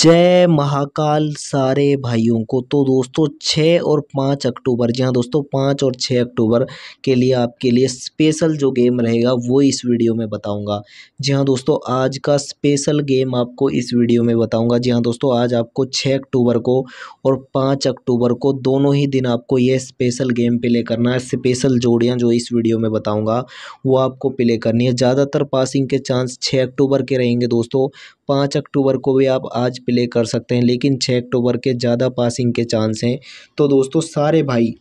जय महाकाल सारे भाइयों को तो दोस्तों छः और पाँच अक्टूबर जी हाँ दोस्तों पाँच और छः अक्टूबर के लिए आपके लिए स्पेशल जो गेम रहेगा वो इस वीडियो में बताऊंगा जी हाँ दोस्तों आज का स्पेशल गेम आपको इस वीडियो में बताऊंगा जी हाँ दोस्तों आज आपको छः अक्टूबर को और पाँच अक्टूबर को दोनों ही दिन आपको ये स्पेशल गेम प्ले करना है स्पेशल जोड़ियाँ जो इस वीडियो में बताऊँगा वो आपको प्ले करनी है ज़्यादातर पासिंग के चांस छः अक्टूबर के रहेंगे दोस्तों पाँच अक्टूबर को भी आप आज मैच प्ले कर सकते हैं लेकिन छः अक्टूबर के ज़्यादा पासिंग के चांस हैं तो दोस्तों सारे भाई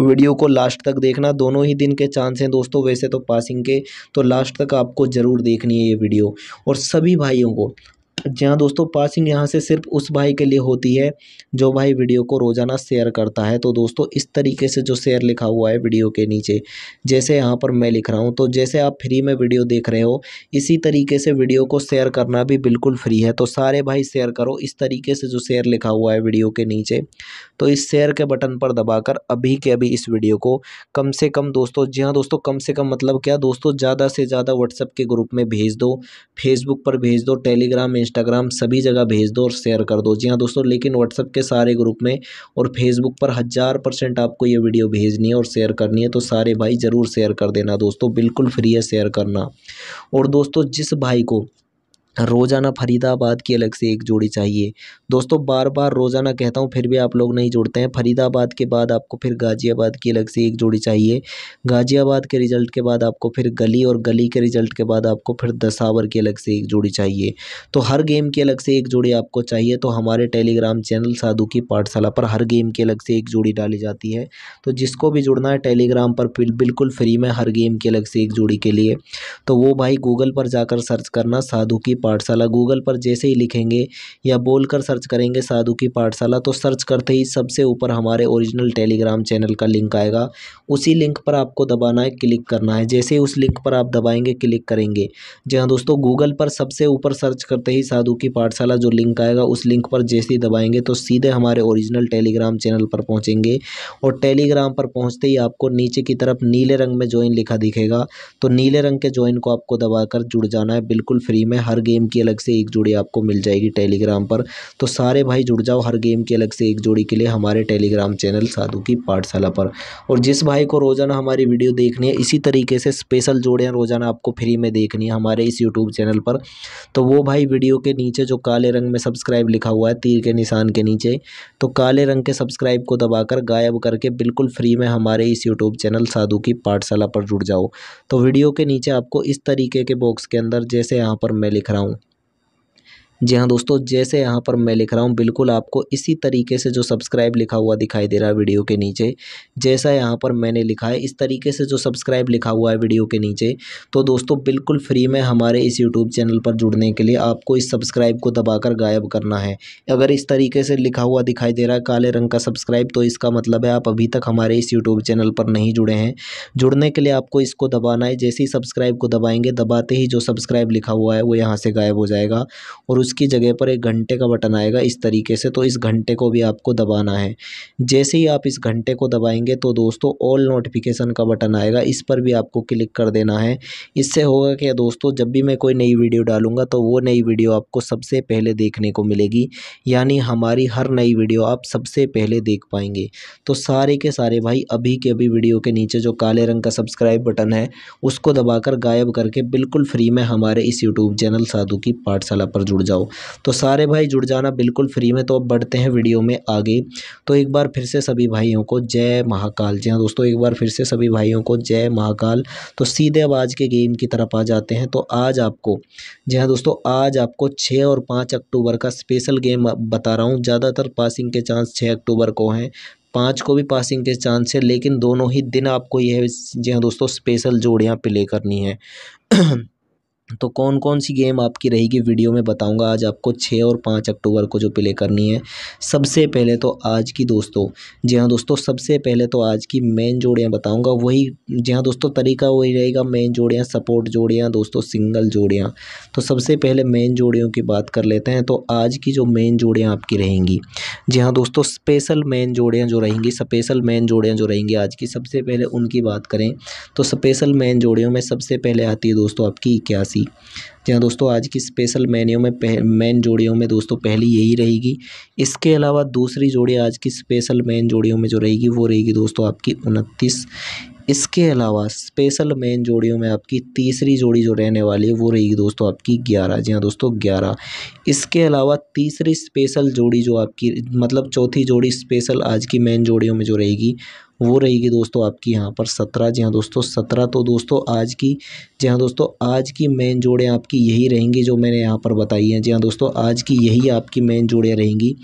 वीडियो को लास्ट तक देखना दोनों ही दिन के चांस हैं दोस्तों वैसे तो पासिंग के तो लास्ट तक आपको ज़रूर देखनी है ये वीडियो और सभी भाइयों को जी हाँ दोस्तों पासिंग यहाँ से सिर्फ उस भाई के लिए होती है जो भाई वीडियो को रोज़ाना शेयर करता है तो दोस्तों इस तरीके से जो शेयर लिखा हुआ है वीडियो के नीचे जैसे यहाँ पर मैं लिख रहा हूँ तो जैसे आप फ्री में वीडियो देख रहे हो इसी तरीके से वीडियो को शेयर करना भी बिल्कुल फ्री है तो सारे भाई शेयर करो इस तरीके से जो शेयर लिखा हुआ है वीडियो के नीचे तो इस शेयर के बटन पर दबाकर अभी के अभी इस वीडियो को कम से कम दोस्तों जी हाँ दोस्तों कम से कम मतलब क्या दोस्तों ज़्यादा से ज़्यादा व्हाट्सएप के ग्रुप में भेज दो फेसबुक पर भेज दो टेलीग्राम इंस्टा इंस्टाग्राम सभी जगह भेज दो और शेयर कर दो जी हाँ दोस्तों लेकिन व्हाट्सअप के सारे ग्रुप में और फेसबुक पर हज़ार परसेंट आपको ये वीडियो भेजनी है और शेयर करनी है तो सारे भाई ज़रूर शेयर कर देना दोस्तों बिल्कुल फ्री है शेयर करना और दोस्तों जिस भाई को रोज़ाना फरीदाबाद की अलग से एक जोड़ी चाहिए दोस्तों बार बार रोज़ाना कहता हूँ फिर भी आप लोग नहीं जोड़ते हैं फरीदाबाद के बाद आपको फिर गाज़ियाबाद की अलग से एक जोड़ी चाहिए गाज़ियाबाद के रिज़ल्ट के बाद आपको फिर गली और गली के रिज़ल्ट के बाद आपको फिर दसावर की अलग से एक जोड़ी चाहिए तो हर गेम की अलग से एक जोड़ी आपको चाहिए तो हमारे टेलीग्राम चैनल साधु की पाठशाला पर हर गेम की अलग से एक जोड़ी डाली जाती है तो जिसको भी जुड़ना है टेलीग्राम पर बिल्कुल फ्री में हर गेम की अलग से एक जोड़ी के लिए तो वो भाई गूगल पर जाकर सर्च करना साधु की पाठशाला गूगल पर जैसे ही लिखेंगे या बोलकर सर्च करेंगे साधु की पाठशाला तो सर्च करते ही सबसे ऊपर हमारे ओरिजिनल टेलीग्राम चैनल का लिंक आएगा उसी लिंक पर आपको दबाना है क्लिक करना है जैसे ही उस लिंक पर आप दबाएंगे क्लिक करेंगे जी हाँ दोस्तों गूगल पर सबसे ऊपर सर्च करते ही साधु की पाठशाला जो लिंक आएगा उस लिंक पर जैसे ही दबाएंगे तो सीधे हमारे ओरिजिनल टेलीग्राम चैनल पर पहुँचेंगे और टेलीग्राम पर पहुँचते ही आपको नीचे की तरफ नीले रंग में ज्वाइन लिखा दिखेगा तो नीले रंग के ज्वाइन को आपको दबाकर जुड़ जाना है बिल्कुल फ्री में हर गेम गेम की अलग से एक जोड़ी आपको मिल जाएगी टेलीग्राम पर तो सारे भाई जुड़ जाओ हर गेम की अलग से एक जोड़ी के लिए हमारे टेलीग्राम चैनल साधु की पाठशाला पर और जिस भाई को रोज़ाना हमारी वीडियो देखनी है इसी तरीके से स्पेशल जोड़ियाँ रोज़ाना आपको फ्री में देखनी है हमारे इस यूट्यूब चैनल पर तो वो भाई वीडियो के नीचे जो काले रंग में सब्सक्राइब लिखा हुआ है तीर के निशान के नीचे तो काले रंग के सब्सक्राइब को दबाकर गायब करके बिल्कुल फ्री में हमारे इस यूट्यूब चैनल साधु की पाठशाला पर जुड़ जाओ तो वीडियो के नीचे आपको इस तरीके के बॉक्स के अंदर जैसे यहाँ पर मैं लिख रहा हूं não जी हाँ दोस्तों जैसे यहाँ पर मैं लिख रहा हूँ बिल्कुल आपको इसी तरीके से जो सब्सक्राइब लिखा हुआ दिखाई दे रहा है वीडियो के नीचे जैसा यहाँ पर मैंने लिखा है इस तरीके से जो सब्सक्राइब लिखा हुआ है वीडियो के नीचे तो दोस्तों बिल्कुल फ्री में हमारे इस यूट्यूब चैनल पर जुड़ने के लिए आपको इस सब्सक्राइब को दबाकर गायब करना है अगर इस तरीके से लिखा हुआ दिखाई दे रहा है काले रंग का सब्सक्राइब तो इसका मतलब है आप अभी तक हमारे इस यूट्यूब चैनल पर नहीं जुड़े हैं जुड़ने के लिए आपको इसको दबाना है जैसे ही सब्सक्राइब को दबाएंगे दबाते ही जो सब्सक्राइब लिखा हुआ है वो यहाँ से गायब हो जाएगा और उस इसकी जगह पर एक घंटे का बटन आएगा इस तरीके से तो इस घंटे को भी आपको दबाना है जैसे ही आप इस घंटे को दबाएंगे तो दोस्तों ऑल नोटिफिकेशन का बटन आएगा इस पर भी आपको क्लिक कर देना है इससे होगा क्या दोस्तों जब भी मैं कोई नई वीडियो डालूंगा तो वो नई वीडियो आपको सबसे पहले देखने को मिलेगी यानी हमारी हर नई वीडियो आप सबसे पहले देख पाएंगे तो सारे के सारे भाई अभी के अभी वीडियो के नीचे जो काले रंग का सब्सक्राइब बटन है उसको दबाकर गायब करके बिल्कुल फ्री में हमारे इस यूट्यूब चैनल साधु की पाठशाला पर जुड़ जाओ जाओ तो सारे भाई जुड़ जाना बिल्कुल फ्री में तो अब बढ़ते हैं वीडियो में आगे तो एक बार फिर से सभी भाइयों को जय महाकाल जी हाँ दोस्तों एक बार फिर से सभी भाइयों को जय महाकाल तो सीधे अब आज के गेम की तरफ आ जाते हैं तो आज आपको जी हाँ दोस्तों आज आपको छः और पाँच अक्टूबर का स्पेशल गेम बता रहा हूँ ज़्यादातर पासिंग के चांस छः अक्टूबर को हैं पाँच को भी पासिंग के चांस है लेकिन दोनों ही दिन आपको यह जी हाँ दोस्तों स्पेशल जोड़ियाँ प्ले करनी है तो कौन कौन सी गेम आपकी रहेगी वीडियो में बताऊंगा आज आपको छः और पाँच अक्टूबर को जो प्ले करनी है सबसे पहले तो आज की दोस्तों जी हाँ दोस्तों सबसे पहले तो आज की मेन जोड़ियाँ बताऊंगा वही जी हाँ दोस्तों तरीका वही रहेगा मेन जोड़ियाँ सपोर्ट जोड़ियाँ दोस्तों सिंगल जोड़ियाँ तो सबसे पहले मेन जोड़ियों की बात कर लेते हैं तो आज की जो मेन जोड़ियाँ आपकी रहेंगी जी हाँ दोस्तों स्पेशल मेन जोड़ियाँ जो रहेंगी स्पेशल मेन जोड़ियाँ जो रहेंगी आज की सबसे पहले उनकी बात करें तो स्पेशल मेन जोड़ियों में सबसे पहले आती है दोस्तों आपकी इक्यासी सी जहाँ दोस्तों आज की स्पेशल मेन्यू में मेन जोड़ियों में दोस्तों पहली यही रहेगी इसके अलावा दूसरी जोड़ी आज की स्पेशल मेन जोड़ियों में जो रहेगी वो रहेगी दोस्तों आपकी उनतीस इसके अलावा स्पेशल मेन जोड़ियों में आपकी तीसरी जोड़ी जो रहने वाली है वो रहेगी दोस्तों आपकी ग्यारह जी हाँ दोस्तों ग्यारह इसके अलावा तीसरी स्पेशल जोड़ी जो आपकी मतलब चौथी जोड़ी स्पेशल आज की मेन जोड़ियों में जो रहेगी वो रहेगी दोस्तों आपकी यहाँ पर सत्रह जी हाँ दोस्तों सत्रह तो दोस्तों आज की जी हाँ दोस्तों आज की मेन जोड़ें आपकी यही रहेंगी जो मैंने यहाँ पर बताई हैं जी हाँ दोस्तों आज की यही आपकी मेन जोड़ियाँ रहेंगी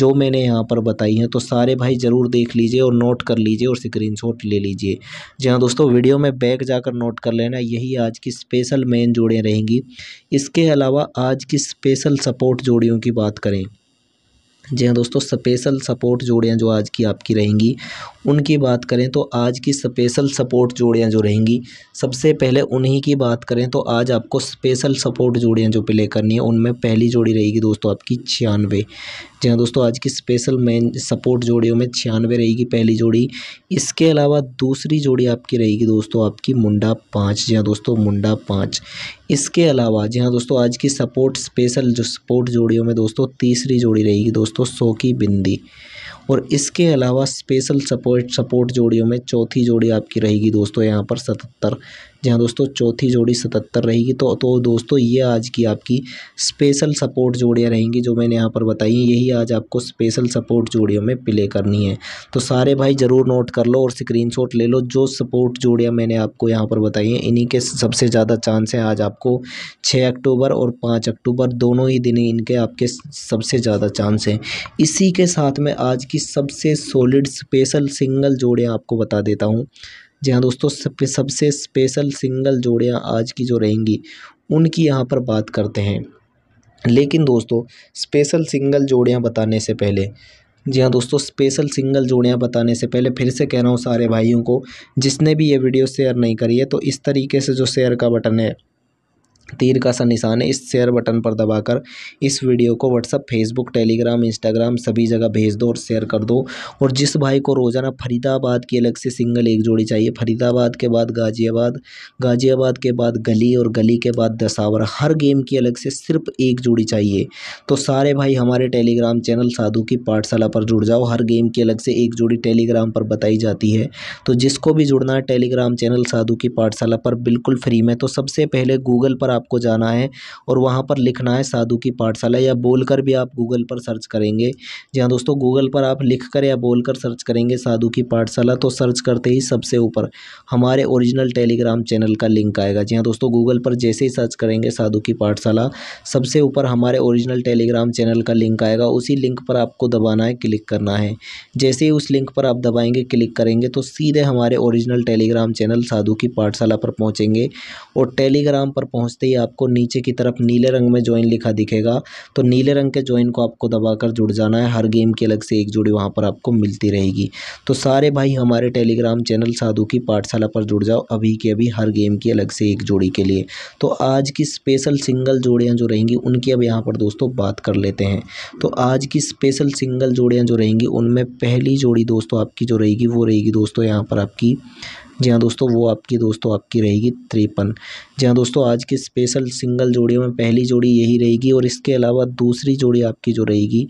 जो मैंने यहाँ पर बताई हैं तो सारे भाई ज़रूर देख लीजिए और नोट कर लीजिए और स्क्रीन ले लीजिए जी हाँ दोस्तों वीडियो में बैक जाकर नोट कर लेना यही आज की स्पेशल मेन जोड़ें रहेंगी इसके अलावा आज की स्पेशल सपोर्ट जोड़ियों की बात करें जी हाँ दोस्तों स्पेशल सपोर्ट जोड़ियाँ जो आज की आपकी रहेंगी उनकी बात करें तो आज की स्पेशल सपोर्ट जोड़ियाँ जो रहेंगी सबसे पहले उन्हीं की बात करें तो आज आपको स्पेशल सपोर्ट जोड़ियाँ जो प्ले करनी है उनमें पहली जोड़ी रहेगी दोस्तों आपकी छियानवे जी हाँ दोस्तों आज की स्पेशल मेन सपोर्ट जोड़ियों में छियानवे रहेगी पहली जोड़ी इसके अलावा दूसरी जोड़ी आपकी रहेगी दोस्तों आपकी मुंडा पाँच जी हाँ दोस्तों मुंडा पाँच इसके अलावा जी हाँ दोस्तों आज की सपोर्ट स्पेशल जो सपोर्ट जोड़ियों में दोस्तों तीसरी जोड़ी रहेगी दोस्तों तो सौ की बिंदी और इसके अलावा स्पेशल सपोर्ट सपोर्ट जोड़ियों में चौथी जोड़ी आपकी रहेगी दोस्तों यहाँ पर सतहत्तर जहाँ दोस्तों चौथी जोड़ी सतहत्तर रहेगी तो तो दोस्तों ये आज की आपकी स्पेशल सपोर्ट जोड़ियाँ रहेंगी जो मैंने यहाँ पर बताई यही आज आपको स्पेशल सपोर्ट जोड़ियों में प्ले करनी है तो सारे भाई ज़रूर नोट कर लो और स्क्रीन ले लो जो सपोर्ट जोड़ियाँ मैंने आपको यहाँ पर बताई हैं इन्हीं के सबसे ज़्यादा चांस हैं आज आपको छः अक्टूबर और पाँच अक्टूबर दोनों ही दिन इनके आपके सबसे ज़्यादा चांस हैं इसी के साथ में आज की सबसे सॉलिड स्पेशल सिंगल जोड़ियाँ आपको बता देता हूँ जी हाँ दोस्तों सब सबसे स्पेशल सिंगल जोड़ियाँ आज की जो रहेंगी उनकी यहाँ पर बात करते हैं लेकिन दोस्तों स्पेशल सिंगल जोड़ियाँ बताने से पहले जी हाँ दोस्तों स्पेशल सिंगल जोड़ियाँ बताने से पहले फिर से कह रहा हूँ सारे भाइयों को जिसने भी ये वीडियो शेयर नहीं करी है तो इस तरीके से जो शेयर का बटन है तीर का सा निशान है इस शेयर बटन पर दबाकर इस वीडियो को व्हाट्सअप फेसबुक टेलीग्राम इंस्टाग्राम सभी जगह भेज दो और शेयर कर दो और जिस भाई को रोज़ाना फरीदाबाद की अलग से सिंगल एक जोड़ी चाहिए फरीदाबाद के बाद गाज़ियाबाद गाज़ियाबाद के बाद गली और गली के बाद दसावर हर गेम की अलग से सिर्फ एक जोड़ी चाहिए तो सारे भाई हमारे टेलीग्राम चैनल साधु की पाठशाला पर जुड़ जाओ हर गेम की अलग से एक जोड़ी टेलीग्राम पर बताई जाती है तो जिसको भी जुड़ना है टेलीग्राम चैनल साधु की पाठशाला पर बिल्कुल फ्री में तो सबसे पहले गूगल पर आपको जाना है और वहाँ पर लिखना है साधु की पाठशाला या बोल कर भी आप गूगल पर सर्च करेंगे जी हाँ दोस्तों गूगल पर आप लिख कर या बोल कर सर्च करेंगे साधु की पाठशाला तो सर्च करते ही सबसे ऊपर हमारे ओरिजिनल टेलीग्राम चैनल का लिंक आएगा जी हाँ दोस्तों गूगल पर जैसे ही सर्च करेंगे साधु की पाठशाला सबसे ऊपर हमारे ओरिजिनल टेलीग्राम चैनल का लिंक आएगा उसी लिंक पर आपको दबाना है क्लिक करना है जैसे ही उस लिंक पर आप दबाएंगे क्लिक करेंगे तो सीधे हमारे ओरिजिनल टेलीग्राम चैनल साधु की पाठशाला पर पहुँचेंगे और टेलीग्राम पर पहुँचते ही आपको नीचे की तरफ नीले रंग में ज्वाइन लिखा दिखेगा तो नीले रंग के ज्वाइन को आपको दबाकर जुड़ जाना है हर गेम की अलग से एक जोड़ी वहाँ पर आपको मिलती रहेगी तो सारे भाई हमारे टेलीग्राम चैनल साधु की पाठशाला पर जुड़ जाओ अभी के अभी हर गेम की अलग से एक जोड़ी के लिए तो आज की स्पेशल सिंगल जोड़ियाँ जो रहेंगी उनकी अब यहाँ पर दोस्तों बात कर लेते हैं तो आज की स्पेशल सिंगल जोड़ियाँ जो रहेंगी उनमें पहली जोड़ी दोस्तों आपकी जो रहेगी वो रहेगी दोस्तों यहाँ पर आपकी जी हाँ दोस्तों वो आपकी दोस्तों आपकी रहेगी तिरपन जी हाँ दोस्तों आज की स्पेशल सिंगल जोड़ियों में पहली जोड़ी यही रहेगी और इसके अलावा दूसरी जोड़ी आपकी जो रहेगी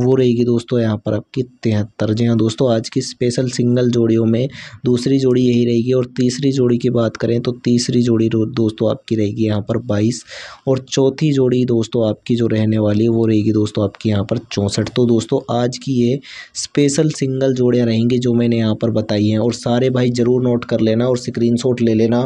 वो रहेगी दोस्तों यहाँ पर आपकी तिहत्तर जी हाँ दोस्तों आज की स्पेशल सिंगल जोड़ियों में दूसरी जोड़ी यही रहेगी और तीसरी जोड़ी की बात करें तो तीसरी जोड़ी दोस्तों आपकी रहेगी यहाँ पर बाईस और चौथी जोड़ी दोस्तों आपकी जो रहने वाली है वो रहेगी दोस्तों आपकी यहाँ पर चौंसठ तो दोस्तों आज की ये स्पेशल सिंगल जोड़ियाँ रहेंगी जो मैंने यहाँ पर बताई हैं और सारे भाई ज़रूर नोट कर लेना और स्क्रीन ले लेना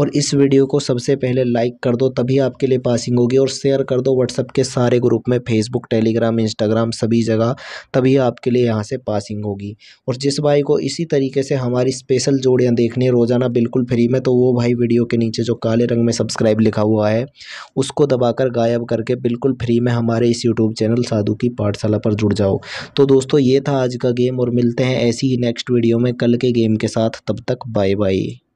और इस वीडियो को सबसे पहले लाइक कर दो तभी आपके लिए पासिंग होगी और शेयर कर दो व्हाट्सअप के सारे ग्रुप में फेसबुक टेलीग्राम इंस्टाग्राम सब सभी जगह तभी आपके लिए यहाँ से पासिंग होगी और जिस भाई को इसी तरीके से हमारी स्पेशल जोड़ियाँ देखनी है रोज़ाना बिल्कुल फ्री में तो वो भाई वीडियो के नीचे जो काले रंग में सब्सक्राइब लिखा हुआ है उसको दबाकर गायब करके बिल्कुल फ्री में हमारे इस यूट्यूब चैनल साधु की पाठशाला पर जुड़ जाओ तो दोस्तों ये था आज का गेम और मिलते हैं ऐसी ही नेक्स्ट वीडियो में कल के गेम के साथ तब तक बाय बाय